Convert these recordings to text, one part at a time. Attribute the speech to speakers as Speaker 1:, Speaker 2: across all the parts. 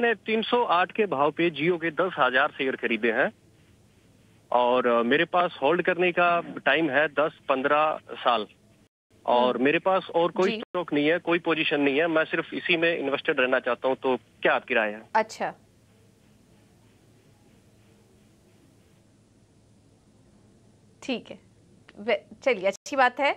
Speaker 1: मैंने 308 के भाव पे जियो के दस हजार शेयर खरीदे हैं और मेरे पास होल्ड करने का टाइम है दस पंद्रह साल और हम्म। मेरे पास और कोई स्टॉक नहीं है कोई पोजीशन नहीं है मैं सिर्फ इसी में इन्वेस्टेड रहना चाहता हूँ तो क्या आपकी राय है
Speaker 2: अच्छा ठीक है चलिए अच्छी बात है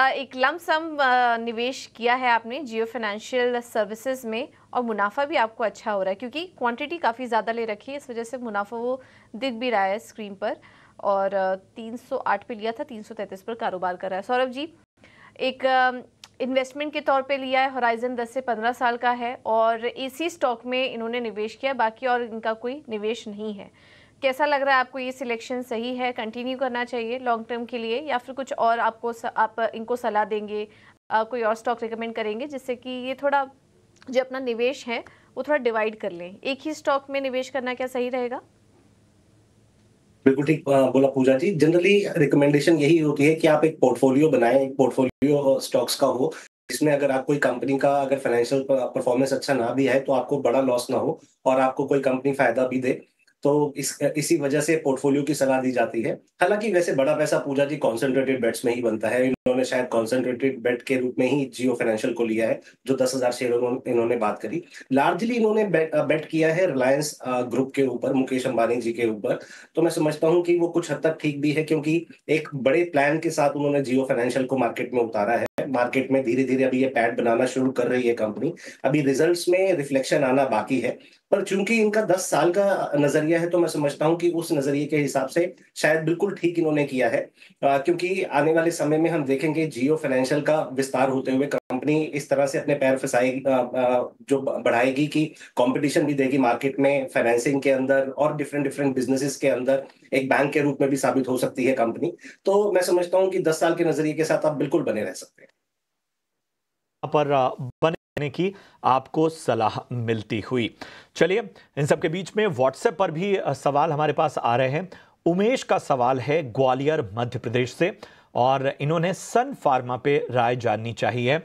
Speaker 2: एक लमसम निवेश किया है आपने जियो फाइनेंशियल सर्विसेज में और मुनाफा भी आपको अच्छा हो रहा है क्योंकि क्वांटिटी काफ़ी ज़्यादा ले रखी है इस वजह से मुनाफा वो दिख भी रहा है स्क्रीन पर और 308 पे लिया था 333 पर कारोबार कर रहा है सौरभ जी एक इन्वेस्टमेंट के तौर पे लिया है हॉराइजन 10 से 15 साल का है और इसी स्टॉक में इन्होंने निवेश किया बाकी और इनका कोई निवेश नहीं है कैसा लग रहा है आपको ये सिलेक्शन सही है कंटिन्यू करना चाहिए लॉन्ग टर्म के लिए या फिर कुछ और आपको स, आप इनको सलाह देंगे कोई और स्टॉक रिकमेंड करेंगे जिससे कि ये थोड़ा जो अपना निवेश है वो थोड़ा डिवाइड कर लें एक ही स्टॉक में निवेश करना क्या सही रहेगा
Speaker 1: बिल्कुल ठीक बोला पूजा जी जनरली रिकमेंडेशन यही होती है कि आप एक पोर्टफोलियो बनाएं एक पोर्टफोलियो स्टॉक्स का हो जिसमें अगर आप कोई कंपनी का अगर फाइनेंशियल परफॉर्मेंस अच्छा ना भी है तो आपको बड़ा लॉस ना हो और आपको कोई कंपनी फायदा भी दे तो इस इसी वजह से पोर्टफोलियो की सलाह दी जाती है हालांकि वैसे बड़ा पैसा पूजा जी कॉन्सेंट्रेटेड बेट्स में ही बनता है इन्होंने शायद कॉन्सेंट्रेटेड बेट के रूप में ही जियो फाइनेंशियल को लिया है जो दस हजार शेयर इन्होंने बात करी लार्जली इन्होंने बेट, बेट किया है रिलायंस ग्रुप के ऊपर मुकेश अंबानी जी के ऊपर तो मैं समझता हूँ कि वो कुछ हद तक ठीक भी है क्योंकि एक बड़े प्लान के साथ उन्होंने जियो फाइनेंशियल को मार्केट में उतारा है मार्केट में धीरे धीरे अभी ये पैड बनाना शुरू कर रही है कंपनी अभी रिजल्ट्स में रिफ्लेक्शन आना बाकी है पर चूंकि इनका दस साल का नजरिया गया है तो मैं समझता हूँ कि उस नजरिए के हिसाब से शायद बिल्कुल ठीक इन्होंने किया है आ, क्योंकि आने वाले समय में हम देखेंगे जियो फाइनेंशियल का विस्तार होते हुए कंपनी इस तरह से अपने पैर फंसाएगी जो बढ़ाएगी कि कंपटीशन भी देगी मार्केट में फाइनेंसिंग के अंदर और डिफरेंट डिफरेंट बिजनेसेस के अंदर एक बैंक के रूप में भी साबित हो सकती है कंपनी तो मैं समझता हूँ कि दस साल के नजरिए के साथ आप बिल्कुल बने रह सकते हैं
Speaker 3: पर बने देने की आपको सलाह मिलती हुई चलिए इन सबके बीच में व्हाट्सएप पर भी सवाल हमारे पास आ रहे हैं उमेश का सवाल है ग्वालियर मध्य प्रदेश से और इन्होंने सन फार्मा पे राय जाननी चाहिए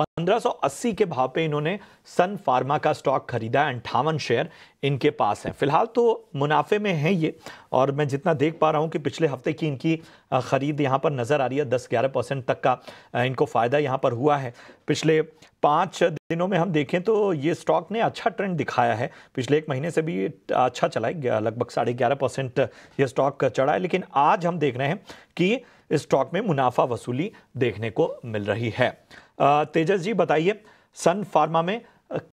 Speaker 3: 1580 के भाव पे इन्होंने सन फार्मा का स्टॉक खरीदा है अंठावन शेयर इनके पास है फिलहाल तो मुनाफे में है ये और मैं जितना देख पा रहा हूँ कि पिछले हफ्ते की इनकी ख़रीद यहाँ पर नज़र आ रही है दस ग्यारह परसेंट तक का इनको फ़ायदा यहाँ पर हुआ है पिछले पाँच दिनों में हम देखें तो ये स्टॉक ने अच्छा ट्रेंड दिखाया है पिछले एक महीने से भी अच्छा चला है लगभग साढ़े ग्यारह परसेंट ये स्टॉक चढ़ा है लेकिन आज हम देख रहे हैं कि इस स्टॉक में मुनाफा वसूली देखने को मिल रही है तेजस जी बताइए सन फार्मा में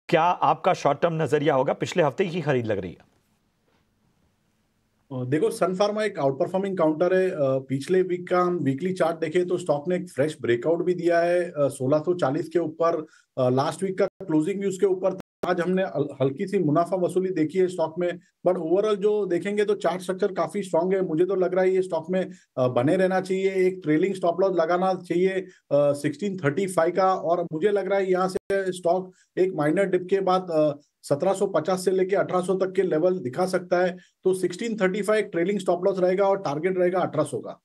Speaker 3: क्या आपका शॉर्ट टर्म नजरिया होगा पिछले हफ्ते ही खरीद लग रही है
Speaker 4: देखो सन फार्मा एक आउट परफॉर्मिंग काउंटर है पिछले वीक का हम वीकली चार्ट देखे तो स्टॉक ने एक फ्रेश ब्रेकआउट भी दिया है चालीस के ऊपर लास्ट वीक का क्लोजिंग भी उसके ऊपर आज हमने हल्की सी मुनाफा वसूली देखी है स्टॉक में बट ओवरऑल जो देखेंगे तो चार्ट स्ट्रक्चर काफी स्ट्रांग है मुझे तो लग रहा है ये स्टॉक में बने रहना चाहिए एक ट्रेलिंग स्टॉप लॉस लगाना चाहिए सिक्सटीन थर्टी फाइव का और मुझे लग रहा है यहाँ से स्टॉक एक माइनर डिप के बाद पचास से लेके 1800 तक के लेवल दिखा सकता है तो थर्टी एक ट्रेलिंग स्टॉप लॉस रहेगा और टारगेट रहेगा 1800 का